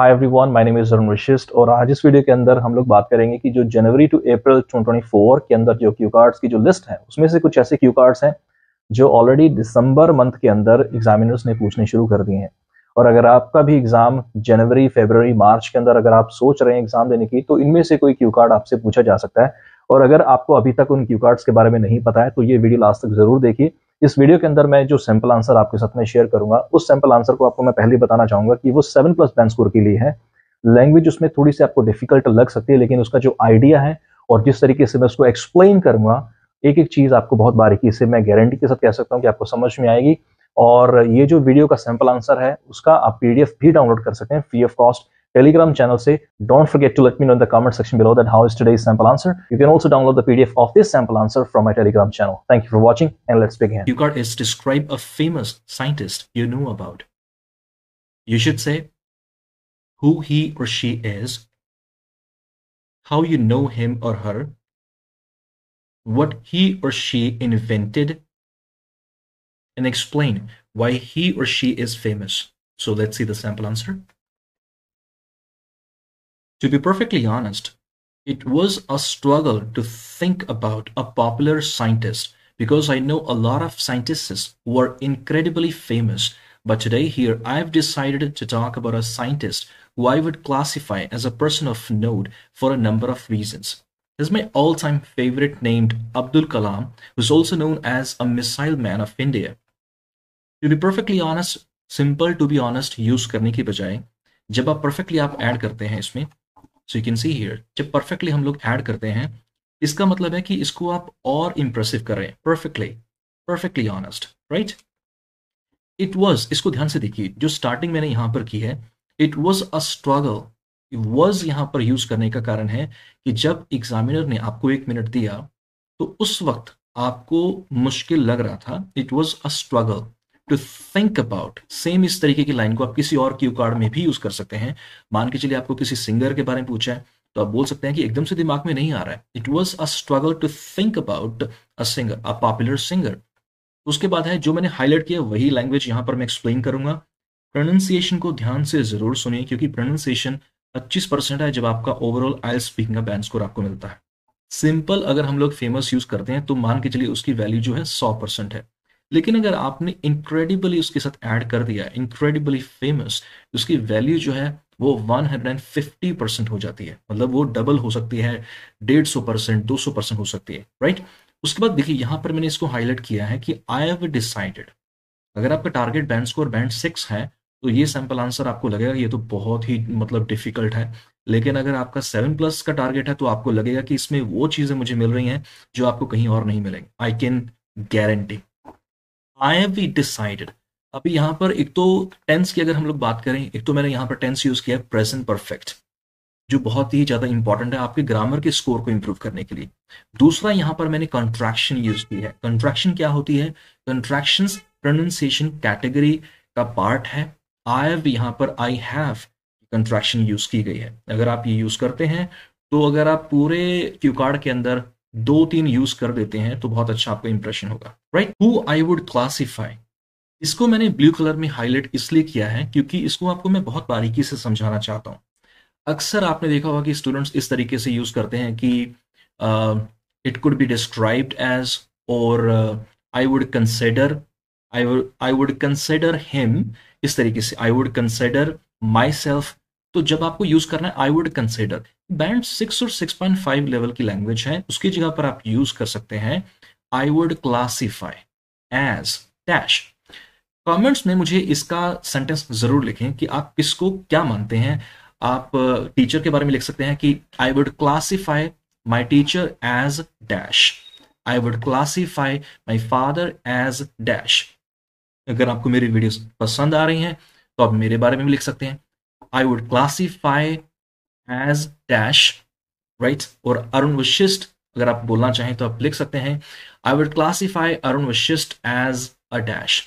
Hi everyone my name is Arun Vishisht और आज इस वीडियो के अंदर हम लोग बात करेंगे कि जो जनवरी टू अप्रैल 2024 के अंदर जो क्यू कार्ड्स की जो लिस्ट है उसमें से कुछ ऐसे क्यू कार्ड्स हैं जो ऑलरेडी दिसंबर मंथ के अंदर एग्जामिनर्स ने पूछने शुरू कर दिए हैं और अगर आपका भी एग्जाम जनवरी फेबररी मार्च के अंदर अगर आप सोच रहे हैं एग्जाम देने की तो इनमें से कोई क्यू कार्ड आपसे पूछा जा सकता है और अगर आपको अभी तक उन क्यू कार्ड्स के बारे में नहीं पता है तो ये वीडियो लास्ट तक जरूर देखिए इस वीडियो के अंदर मैं जो सैंपल आंसर आपके साथ में शेयर करूंगा उस सैंपल आंसर को आपको मैं पहले बताना चाहूंगा कि वो सेवन प्लस बैन स्कोर के लिए है लैंग्वेज उसमें थोड़ी सी आपको डिफिकल्ट लग सकती है लेकिन उसका जो आइडिया है और जिस तरीके से मैं उसको एक्सप्लेन करूंगा एक एक चीज आपको बहुत बारीकी से मैं गारंटी के साथ कह सकता हूँ कि आपको समझ में आएगी और ये जो वीडियो का सैंपल आंसर है उसका आप पीडीएफ भी डाउनलोड कर सकते हैं free of cost telegram channel say don't forget to let me know in the comment section below that how is today's sample answer you can also download the pdf of this sample answer from my telegram channel thank you for watching and let's begin you got is describe a famous scientist you know about you should say who he or she is how you know him or her what he or she invented and explain why he or she is famous so let's see the sample answer to be perfectly honest, it was a struggle to think about a popular scientist because I know a lot of scientists who are incredibly famous. But today, here, I've decided to talk about a scientist who I would classify as a person of note for a number of reasons. Is my all time favorite named Abdul Kalam, who's also known as a missile man of India. To be perfectly honest, simple to be honest use करने की बजाय जब आप perfectly आप add करते हैं इसमें so you can see here जब परफेक्टली हम लोग ऐड करते हैं इसका मतलब है कि इसको आप और इम्प्रेसिव करें perfectly perfectly honest right it was इसको ध्यान से देखिए जो स्टार्टिंग मैंने यहां पर की है it was a struggle was यहाँ पर यूज करने का कारण है कि जब एग्जामिनर ने आपको एक मिनट दिया तो उस वक्त आपको मुश्किल लग रहा था it was a struggle to think about same इस तरीके की लाइन को आप किसी और क्यू कार्ड में भी यूज कर सकते हैं मान के चलिए आपको किसी सिंगर के बारे में पूछा है तो आप बोल सकते हैं कि एकदम से दिमाग में नहीं आ रहा है it was a struggle to think about a singer a popular singer उसके बाद है जो मैंने हाईलाइट किया वही लैंग्वेज यहाँ पर मैं एक्सप्लेन करूंगा प्रोनाउंसिएशन को ध्यान से जरूर सुनिए क्योंकि प्रोनाउंसिएशन 25 परसेंट है जब आपका ओवरऑल आई स्पीकिंग का बैंड स्कोर आपको मिलता है सिंपल अगर हम लोग फेमस यूज करते हैं तो मान के चलिए उसकी वैल्यू जो है 100 परसेंट है लेकिन अगर आपने इनक्रेडिबली उसके साथ ऐड कर दिया इनक्रेडिबली फेमस उसकी वैल्यू जो है वो 150 परसेंट हो जाती है मतलब वो डबल हो सकती है डेढ़ सौ परसेंट दो सौ परसेंट हो सकती है राइट उसके बाद देखिए यहां पर मैंने इसको हाईलाइट किया है कि आई हैव डिसाइडेड अगर आपका target band score band six है तो ये सैंपल आंसर आपको लगेगा ये तो बहुत ही मतलब डिफिकल्ट है लेकिन अगर आपका सेवन प्लस का टारगेट है तो आपको लगेगा कि इसमें वो चीज़ें मुझे मिल रही हैं जो आपको कहीं और नहीं मिलेंगी I can guarantee I've decided अभी यहां पर एक तो टेंस की अगर हम लोग बात करें एक तो मैंने यहाँ पर टेंस यूज़ किया है प्रेजेंट परफेक्ट जो बहुत ही ज़्यादा इंपॉर्टेंट है आपके ग्रामर के स्कोर को इंप्रूव करने के लिए दूसरा यहाँ पर मैंने कंट्रैक्शन यूज़ की है कंट्रैक्शन क्या होती है कंट्रैक्शन प्रोनाउंसिएशन कैटेगरी का पार्ट है आई हैव यहाँ पर आई हैव कंट्रैक्शन यूज़ की गई है अगर आप ये यूज़ करते हैं तो अगर आप पूरे क्यू कार्ड के अंदर दो तीन यूज कर देते हैं तो बहुत अच्छा आपका इंप्रेशन होगा right who I would classify इसको मैंने ब्लू कलर में हाईलाइट इसलिए किया है क्योंकि इसको आपको मैं बहुत बारीकी से समझाना चाहता हूं अक्सर आपने देखा होगा कि स्टूडेंट्स इस तरीके से यूज करते हैं कि it could be described as और I would consider I would I would consider him इस तरीके से I would consider myself तो जब आपको यूज करना है I would consider band six और सिक्स पॉइंट फाइव लेवल की लैंग्वेज है उसकी जगह पर आप यूज कर सकते हैं I would classify as dash comments में मुझे इसका सेंटेंस जरूर लिखें कि आप किसको क्या मानते हैं आप टीचर के बारे में लिख सकते हैं कि I would classify my teacher as dash I would classify my father as dash अगर आपको मेरी वीडियोस पसंद आ रही हैं तो आप मेरे बारे में भी लिख सकते हैं I would classify as dash right और अरुण वशिष्ठ अगर आप बोलना चाहें तो आप लिख सकते हैं I would classify Arun Vashishth as a dash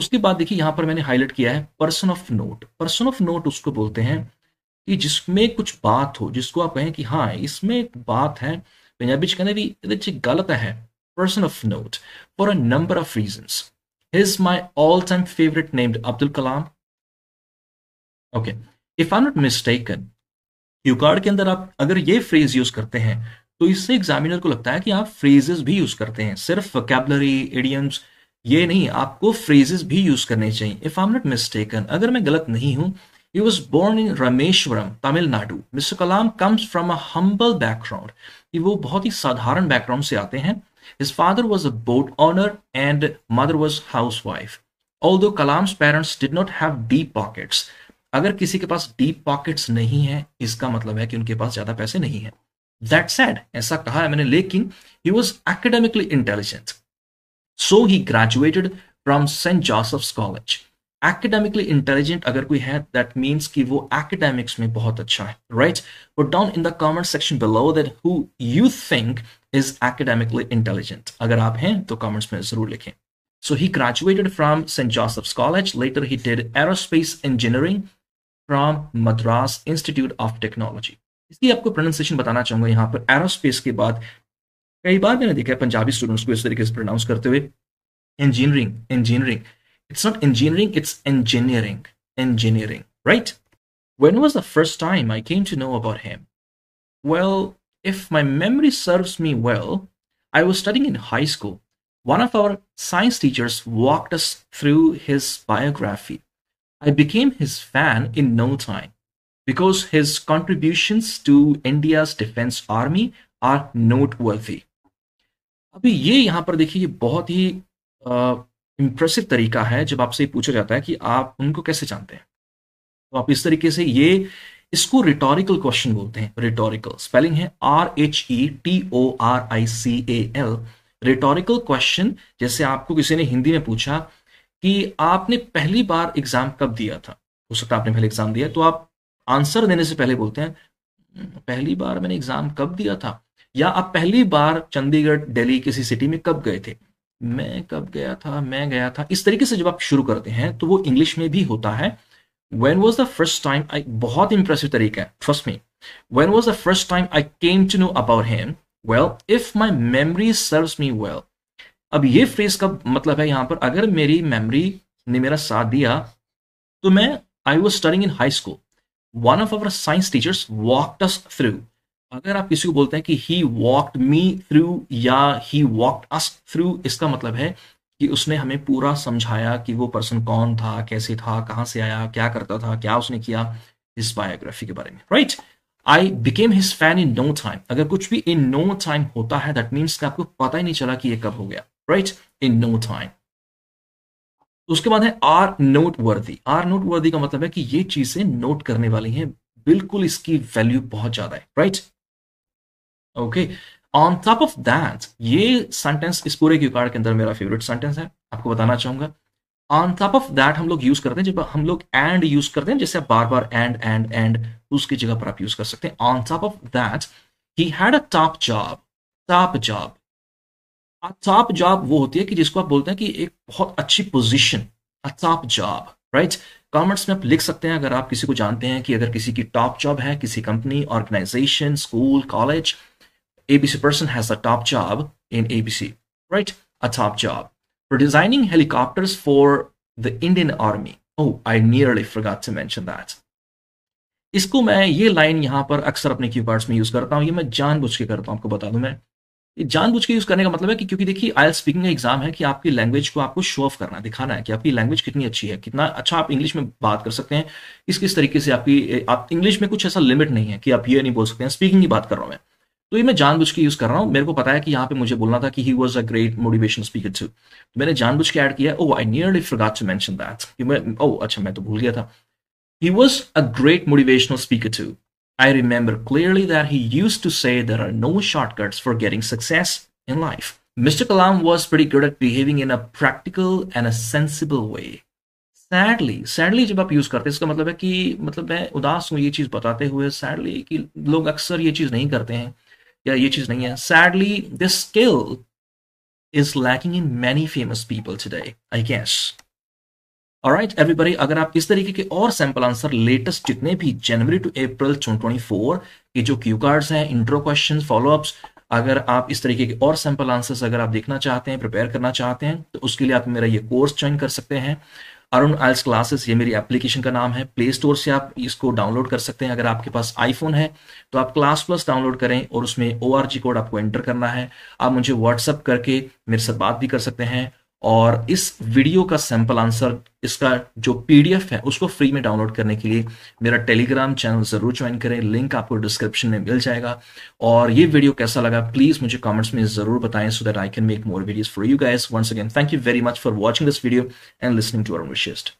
उसके बाद देखिए यहां पर मैंने हाईलाइट किया है person of note person of note उसको बोलते हैं कि जिसमें कुछ बात हो जिसको आप कहें कि हाँ इसमें एक बात है पंजाबी कहने भी गलत है person of note for a number of reasons is my all time favourite named Abdul Kalam okay if I not mistaken cue card के अंदर आप अगर ये फ्रेज यूज करते हैं तो इससे एग्जामिनर को लगता है कि आप फ्रेजेस भी यूज करते हैं सिर्फ वैकेबलरी एडियम्स ये नहीं आपको फ्रेजेस भी यूज करने चाहिए if I am not mistaken अगर मैं गलत नहीं हूं he was born in Rameswaram Tamil Nadu mister Kalam comes from a humble background कि वो बहुत ही साधारण बैकग्राउंड से आते हैं his father was a boat owner and mother was housewife although Kalam's parents did not have deep pockets अगर किसी के पास डीप पॉकेट्स नहीं है इसका मतलब है कि उनके पास ज्यादा पैसे नहीं है दैट सैड ऐसा कहा है मैंने लेकिन he was academically intelligent so he graduated from saint Joseph's college academically intelligent अगर कोई है दैट मीन्स कि वो एकेडमिक्स में बहुत अच्छा है राइट वो down in the comment section below that who you think is academically intelligent अगर आप हैं तो कॉमेंट्स में जरूर लिखें so he graduated from saint Joseph's college later he did aerospace engineering from Madras institute of technology इसलिए आपको प्रोनाउंसिएशन बताना चाहूंगा यहाँ पर एरोस्पेस के बाद कई बार मैंने देखा है पंजाबी स्टूडेंट्स को इस तरीके से प्रोनाउंस करते हुए engineering engineering it's not engineering it's engineering engineering right when was the first time I came to know about him well if my memory serve me well I was studying in high school one of our science teachers walked through his biography I became his fan in no time because his contributions to India's defense army are noteworthy. अभी ये यहाँ पर देखिए ये बहुत ही impressive तरीका है जब आपसे पूछा जाता है कि आप उनको कैसे जानते हैं तो आप इस तरीके से ये इसको रिटोरिकल क्वेश्चन बोलते हैं रिटोरिकल स्पेलिंग है R H E T O R I C A L rhetorical question जैसे आपको किसी ने हिंदी में पूछा कि आपने पहली बार एग्जाम कब दिया था हो सकता आपने पहले एग्जाम दिया तो आप आंसर देने से पहले बोलते हैं हम्म, पहली बार मैंने एग्जाम कब दिया था या आप पहली बार चंडीगढ़ दिल्ली किसी सिटी में कब गए थे मैं कब गया था मैं गया था इस तरीके से जब आप शुरू करते हैं तो वो इंग्लिश में भी होता है when was the first time I बहुत इंप्रेसिव तरीका है फर्स्ट में when was the first time I came to know about him well if my memory serve me well अब ये फ्रेज का मतलब है यहां पर अगर मेरी मेमोरी ने मेरा साथ दिया तो मैं I was studying in high school one of our science teachers walked us through अगर आप किसी को बोलते हैं कि ही वॉकड मी थ्रू या ही वॉकड अस थ्रू इसका मतलब है कि उसने हमें पूरा समझाया कि वो पर्सन कौन था कैसे था कहां से आया क्या करता था क्या उसने किया इस बायोग्राफी के बारे में right I became his fan in no time अगर कुछ भी इन नो टाइम होता है दैट मीन्स आपको पता ही नहीं चला कि ये कब हो गया राइट इन नो टाइम उसके बाद है are noteworthy are noteworthy का मतलब है कि ये चीजें नोट करने वाली हैं बिल्कुल इसकी वैल्यू बहुत ज्यादा है right okay on top of that ये सेंटेंस इस पूरे क्यू कार्ड के अंदर मेरा फेवरेट सेंटेंस है आपको बताना चाहूंगा ऑन टॉप ऑफ दैट हम लोग यूज करते हैं जब हम लोग एंड यूज करते हैं जैसे आप बार बार एंड एंड एंड उसकी जगह पर आप यूज कर सकते हैं on top of that he had a top job top job atop job वो होती है कि जिसको आप बोलते हैं कि एक बहुत अच्छी position atop job right commerce में आप लिख सकते हैं अगर आप किसी को जानते हैं कि अगर किसी की टॉप जॉब है किसी company organisation school college ABC person has a top job in ABC right a top job for designing helicopters for the Indian Army. Oh, I nearly forgot to mention that इसको मैं ये line यहां पर अक्सर अपने की में use करता हूं ये मैं जानबूझ के करता हूं आपको बता दूं मैं जानबूझ के यूज करने का मतलब है कि क्योंकि देखिए आई स्पीकिंग एग्जाम है कि आपकी लैंग्वेज को आपको शो ऑफ करना है दिखाना है कि आपकी लैंग्वेज कितनी अच्छी है कितना अच्छा आप इंग्लिश में बात कर सकते हैं किस किस तरीके से आपकी आप इंग्लिश में कुछ ऐसा लिमिट नहीं है कि आप ये नहीं बोल सकते हैं स्पीकिंग की बात कर रहा हूं मैं तो ये मैं जानबूझ के यूज कर रहा हूं मेरे को पता है कि यहाँ पे मुझे बोलना था कि he was a great motivation speaker too तो मैंने जानबूझ के ऐड किया oh I nearly forgot to mention that कि मैं ओ oh, अच्छा मैं तो भूल गया था he was a great motivational speaker too I remember clearly that he used to say there are no shortcuts for getting success in life. Mr. Kalam was pretty good at behaving in a practical and a sensible way. Sadly, sadly, जब आप use करते हैं इसका मतलब है कि मतलब मैं उदास हूँ ये चीज़ बताते sadly कि लोग अक्सर ये चीज़ नहीं करते हैं या ये चीज़ नहीं है Sadly, this skill is lacking in many famous people today. I guess. Right right, अगर आप इस तरीके के और सैंपल आंसर लेटेस्ट जितने भी जनवरी टू अप्रैल ट्वेंटी फोर के जो क्यू कार्ड्स हैं इंट्रो क्वेश्चन फॉलोअप्स अगर आप इस तरीके के और सैंपल आंसर्स अगर आप देखना चाहते हैं प्रिपेयर करना चाहते हैं तो उसके लिए आप मेरा ये कोर्स ज्वाइन कर सकते हैं अरुण आइल्स क्लासेस ये मेरी एप्लीकेशन का नाम है प्ले स्टोर से आप इसको डाउनलोड कर सकते हैं अगर आपके पास आईफोन है तो आप क्लास प्लस डाउनलोड करें और उसमें ओ कोड आपको एंटर करना है आप मुझे व्हाट्सअप करके मेरे साथ बात भी कर सकते हैं और इस वीडियो का सैंपल आंसर इसका जो पीडीएफ है उसको फ्री में डाउनलोड करने के लिए मेरा टेलीग्राम चैनल ज़रूर ज्वाइन करें लिंक आपको डिस्क्रिप्शन में मिल जाएगा और ये वीडियो कैसा लगा प्लीज़ मुझे कमेंट्स में ज़रूर बताएं so that I can make more videos for you guys once again thank you very much for watching this video and listening to our विशेस्ट